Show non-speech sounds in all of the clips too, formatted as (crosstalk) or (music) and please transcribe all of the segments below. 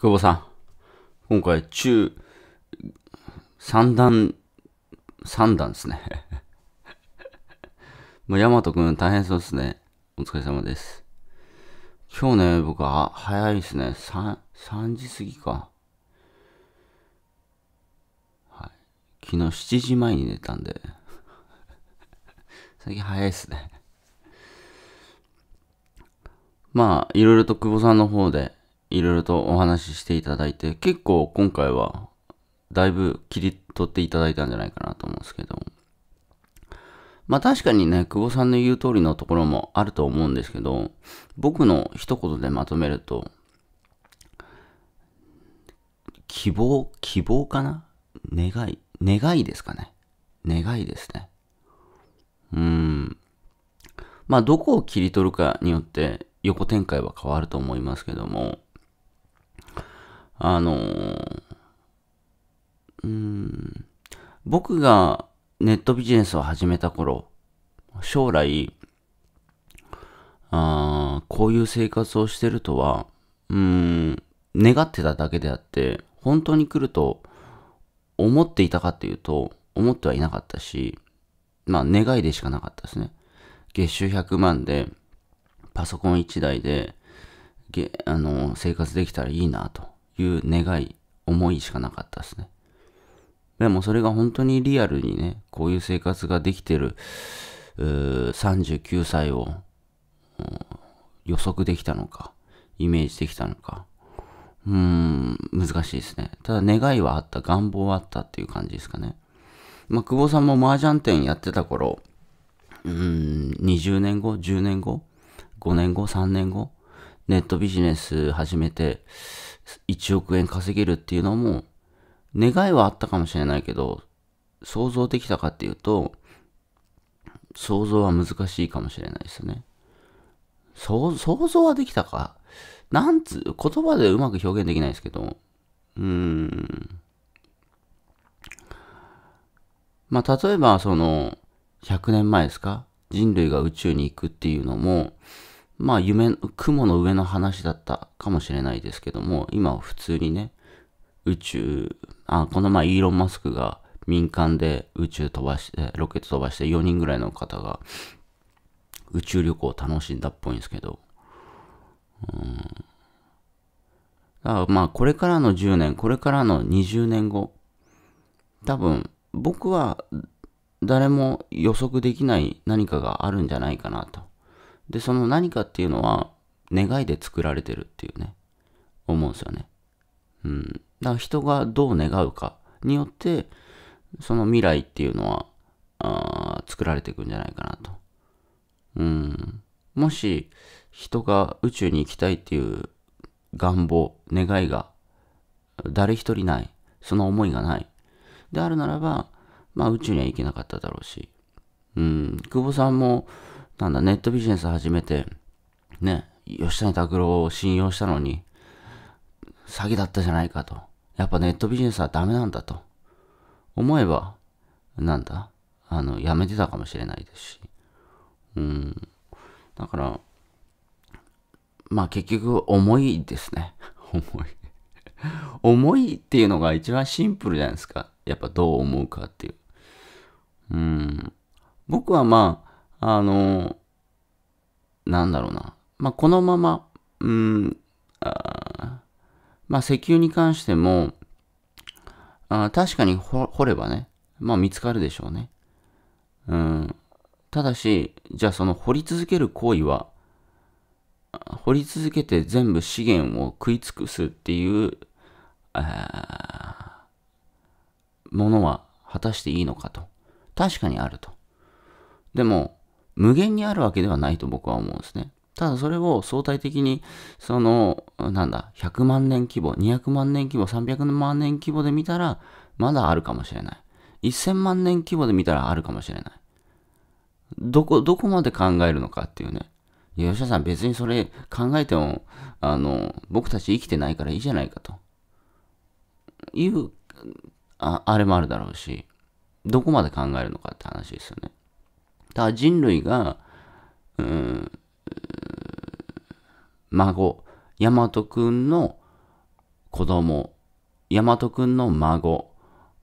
久保さん、今回中、三段、三段ですね。(laughs) もう、ヤマトくん大変そうですね。お疲れ様です。今日ね、僕は早いですね。三、三時過ぎか。はい。昨日七時前に寝たんで。(laughs) 最近早いですね。まあ、いろいろと久保さんの方で、いろいろとお話ししていただいて、結構今回はだいぶ切り取っていただいたんじゃないかなと思うんですけど、まあ確かにね、久保さんの言う通りのところもあると思うんですけど、僕の一言でまとめると、希望、希望かな願い、願いですかね。願いですね。うーん。まあどこを切り取るかによって横展開は変わると思いますけども、あのー、うん、僕がネットビジネスを始めた頃、将来、あこういう生活をしてるとは、うん、願ってただけであって、本当に来ると思っていたかっていうと、思ってはいなかったし、まあ願いでしかなかったですね。月収100万で、パソコン1台で、あの、生活できたらいいなという願い、思いしかなかったですね。でもそれが本当にリアルにね、こういう生活ができてる、39歳を予測できたのか、イメージできたのか、うーん、難しいですね。ただ願いはあった、願望はあったっていう感じですかね。まあ、久保さんも麻雀店やってた頃、うん、20年後、10年後、5年後、3年後、ネットビジネス始めて1億円稼げるっていうのも願いはあったかもしれないけど想像できたかっていうと想像は難しいかもしれないですね。想像はできたかなんつ、言葉でうまく表現できないですけど、うーん。まあ、例えば、その、100年前ですか人類が宇宙に行くっていうのも、まあ夢、雲の上の話だったかもしれないですけども、今は普通にね、宇宙、あ、この前イーロン・マスクが民間で宇宙飛ばして、ロケット飛ばして4人ぐらいの方が宇宙旅行を楽しんだっぽいんですけど、うん。だからまあこれからの10年、これからの20年後、多分僕は誰も予測できない何かがあるんじゃないかなと。で、その何かっていうのは、願いで作られてるっていうね、思うんですよね。うん。だから人がどう願うかによって、その未来っていうのは、あ作られていくんじゃないかなと。うん。もし、人が宇宙に行きたいっていう願望、願いが、誰一人ない、その思いがない。であるならば、まあ宇宙には行けなかっただろうし、うん、久保さんも、なんだ、ネットビジネス始めて、ね、吉谷拓郎を信用したのに、詐欺だったじゃないかと。やっぱネットビジネスはダメなんだと。思えば、なんだ、あの、やめてたかもしれないですし。うん。だから、まあ結局、重いですね。(laughs) 重い。重いっていうのが一番シンプルじゃないですか。やっぱどう思うかっていう。うん。僕はまあ、あの、なんだろうな。まあ、このまま、うん、あまあ、石油に関しても、あ確かに掘ればね、まあ、見つかるでしょうね。うん。ただし、じゃあその掘り続ける行為は、掘り続けて全部資源を食い尽くすっていう、ものは果たしていいのかと。確かにあると。でも、無限にあるわけではないと僕は思うんですね。ただそれを相対的に、その、なんだ、100万年規模、200万年規模、300万年規模で見たら、まだあるかもしれない。1000万年規模で見たらあるかもしれない。どこ、どこまで考えるのかっていうね。いや、吉田さん別にそれ考えても、あの、僕たち生きてないからいいじゃないかと。いう、ああれもあるだろうし、どこまで考えるのかって話ですよね。た人類が、うん、孫、大和くんの子供、大和くんの孫、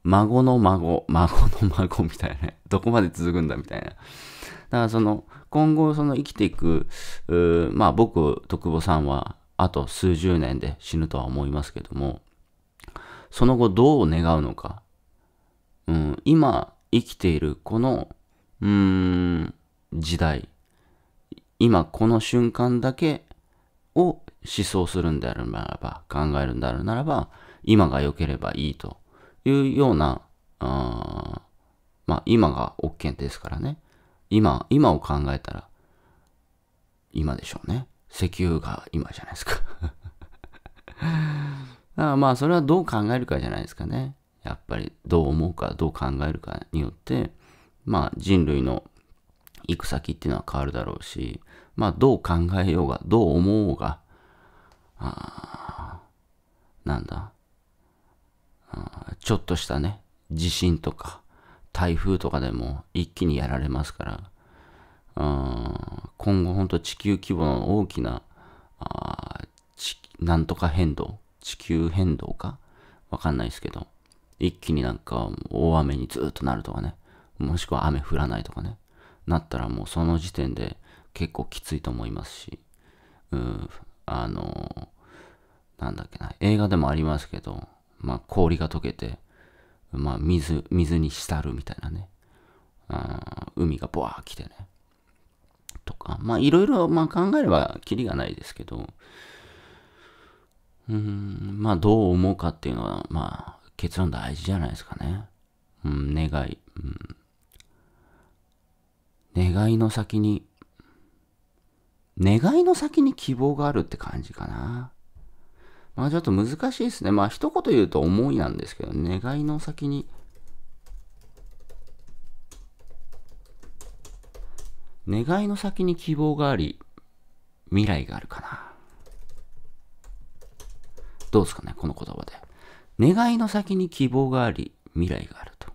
孫の孫、孫の孫みたいなね、どこまで続くんだみたいな。だからその、今後その生きていく、まあ僕、徳保さんは、あと数十年で死ぬとは思いますけども、その後どう願うのか、うん、今生きているこのうーん、時代、今この瞬間だけを思想するんであるならば、考えるんであるならば、今が良ければいいというような、あまあ今が OK ですからね。今、今を考えたら、今でしょうね。石油が今じゃないですかだからまあそれはどう考えるかじゃないですかね。やっぱりどう思うかどう考えるかによってまあ、人類の行く先っていうのは変わるだろうし、まあ、どう考えようが、どう思おうが、あなんだあ、ちょっとしたね、地震とか、台風とかでも一気にやられますから、あ今後本当地球規模の大きな、あなんとか変動、地球変動かわかんないですけど、一気になんか大雨にずっとなるとかね、もしくは雨降らないとかね、なったらもうその時点で結構きついと思いますし、うん、あの、なんだっけな、映画でもありますけど、まあ、氷が溶けて、まあ、水、水に浸るみたいなね、あ海がボワー来てね、とか、まあ、いろいろ、ま考えればきりがないですけど、うん、まあ、どう思うかっていうのは、まあ、結論大事じゃないですかね。うん、願い。うん願いの先に、願いの先に希望があるって感じかな。まあちょっと難しいですね。まあ一言言うと思いなんですけど、願いの先に、願いの先に希望があり、未来があるかな。どうですかね、この言葉で。願いの先に希望があり、未来があると。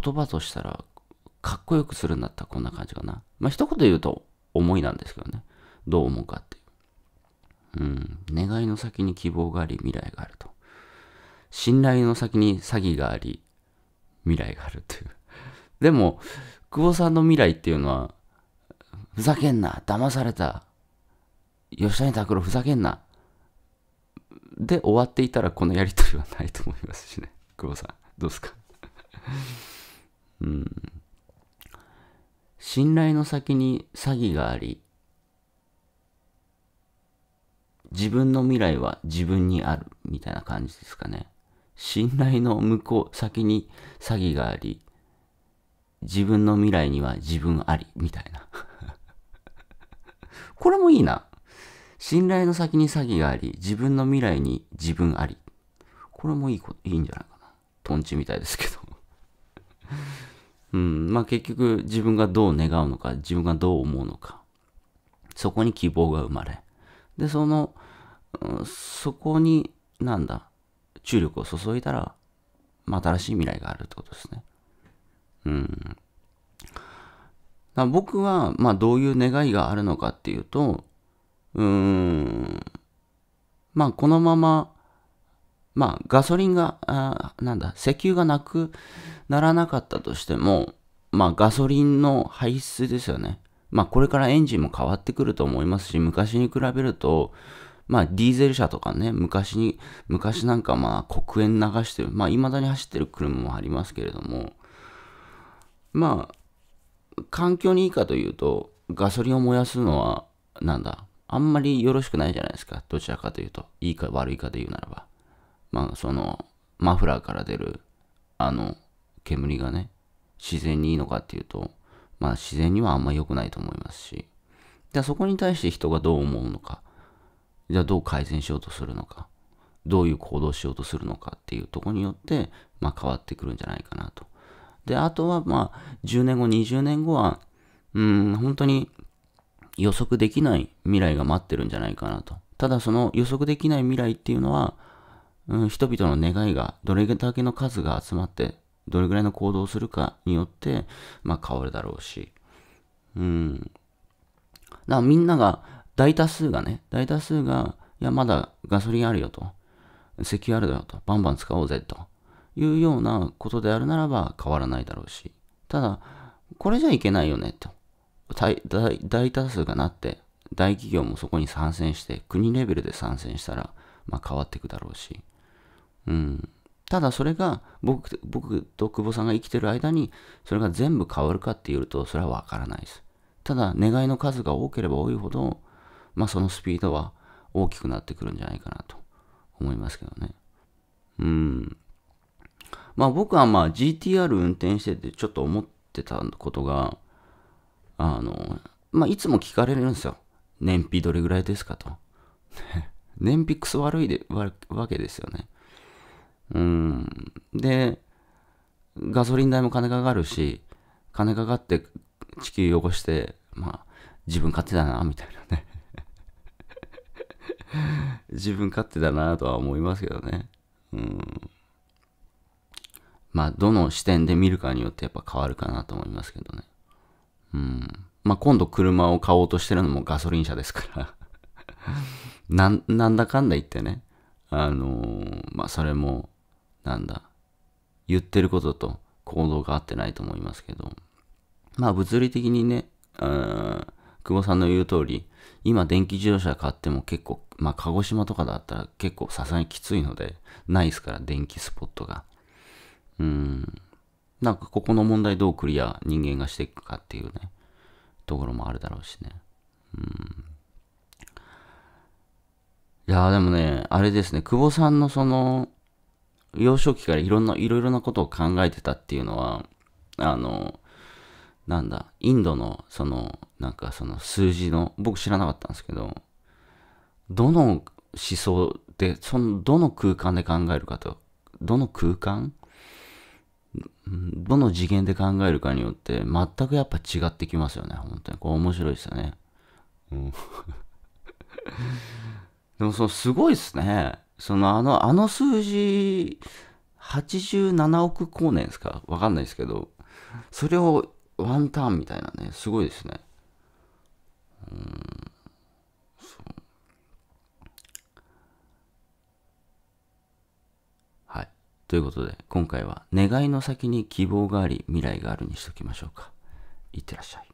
言葉としたらかっこよくするんだったらこんな感じかな。まあ、一言で言うと、思いなんですけどね。どう思うかっていう。うん。願いの先に希望があり、未来があると。信頼の先に詐欺があり、未来があるという。でも、久保さんの未来っていうのは、ふざけんな、騙された、吉谷拓郎ふざけんな、で終わっていたらこのやりとりはないと思いますしね。久保さん、どうですか (laughs) うん。信頼の先に詐欺があり、自分の未来は自分にある、みたいな感じですかね。信頼の向こう、先に詐欺があり、自分の未来には自分あり、みたいな (laughs) これもいいな。信頼の先に詐欺があり、自分の未来に自分あり。これもいいこいいんじゃないかな。とんちみたいですけどうんまあ、結局自分がどう願うのか自分がどう思うのかそこに希望が生まれでその、うん、そこになんだ注力を注いだら、まあ、新しい未来があるってことですねうん僕は、まあ、どういう願いがあるのかっていうとうーんまあこのまままあ、ガソリンが、あなんだ、石油がなくならなかったとしても、まあ、ガソリンの排出ですよね。まあ、これからエンジンも変わってくると思いますし、昔に比べると、まあ、ディーゼル車とかね、昔に、昔なんかまあ、黒煙流してる、まあ、未だに走ってる車もありますけれども、まあ、環境にいいかというと、ガソリンを燃やすのは、なんだ、あんまりよろしくないじゃないですか。どちらかというと、いいか悪いかで言うならば。まあ、その、マフラーから出る、あの、煙がね、自然にいいのかっていうと、まあ、自然にはあんま良くないと思いますし、じゃあそこに対して人がどう思うのか、じゃあどう改善しようとするのか、どういう行動しようとするのかっていうとこによって、まあ、変わってくるんじゃないかなと。で、あとは、まあ、10年後、20年後は、うん、本当に予測できない未来が待ってるんじゃないかなと。ただ、その予測できない未来っていうのは、うん、人々の願いがどれだけの数が集まって、どれぐらいの行動をするかによって、まあ変わるだろうし、うん。だからみんなが、大多数がね、大多数が、いや、まだガソリンあるよと、石油あるよと、バンバン使おうぜというようなことであるならば変わらないだろうし、ただ、これじゃいけないよねと、大大多数がなって、大企業もそこに参戦して、国レベルで参戦したら、まあ変わっていくだろうし、うん、ただそれが僕僕と久保さんが生きてる間にそれが全部変わるかっていうとそれは分からないですただ願いの数が多ければ多いほど、まあ、そのスピードは大きくなってくるんじゃないかなと思いますけどねうんまあ僕はまあ GTR 運転しててちょっと思ってたことがあのまあいつも聞かれるんですよ燃費どれぐらいですかと (laughs) 燃費クソ悪いでわけですよねうん。で、ガソリン代も金かかるし、金かかって地球汚して、まあ、自分勝手だな、みたいなね (laughs) 自分勝手だなとは思いますけどね。うん。まあ、どの視点で見るかによってやっぱ変わるかなと思いますけどね。うん。まあ、今度車を買おうとしてるのもガソリン車ですから (laughs) な。なんだかんだ言ってね。あのー、まあ、それも、なんだ、言ってることと行動が合ってないと思いますけど、まあ物理的にね、久保さんの言う通り、今電気自動車買っても結構、まあ鹿児島とかだったら結構さすがにきついので、ないですから、電気スポットが。うん。なんかここの問題どうクリア人間がしていくかっていうね、ところもあるだろうしね。うん。いやーでもね、あれですね、久保さんのその、幼少期からいろんな、いろいろなことを考えてたっていうのは、あの、なんだ、インドの、その、なんかその数字の、僕知らなかったんですけど、どの思想で、その、どの空間で考えるかと、どの空間どの次元で考えるかによって、全くやっぱ違ってきますよね、本当に。こう面白いですよね。うん、(laughs) でも、その、すごいっすね。そのあの、あの数字、87億光年ですかわかんないですけど、それをワンターンみたいなね、すごいですね。うん、う。はい。ということで、今回は、願いの先に希望があり、未来があるにしときましょうか。いってらっしゃい。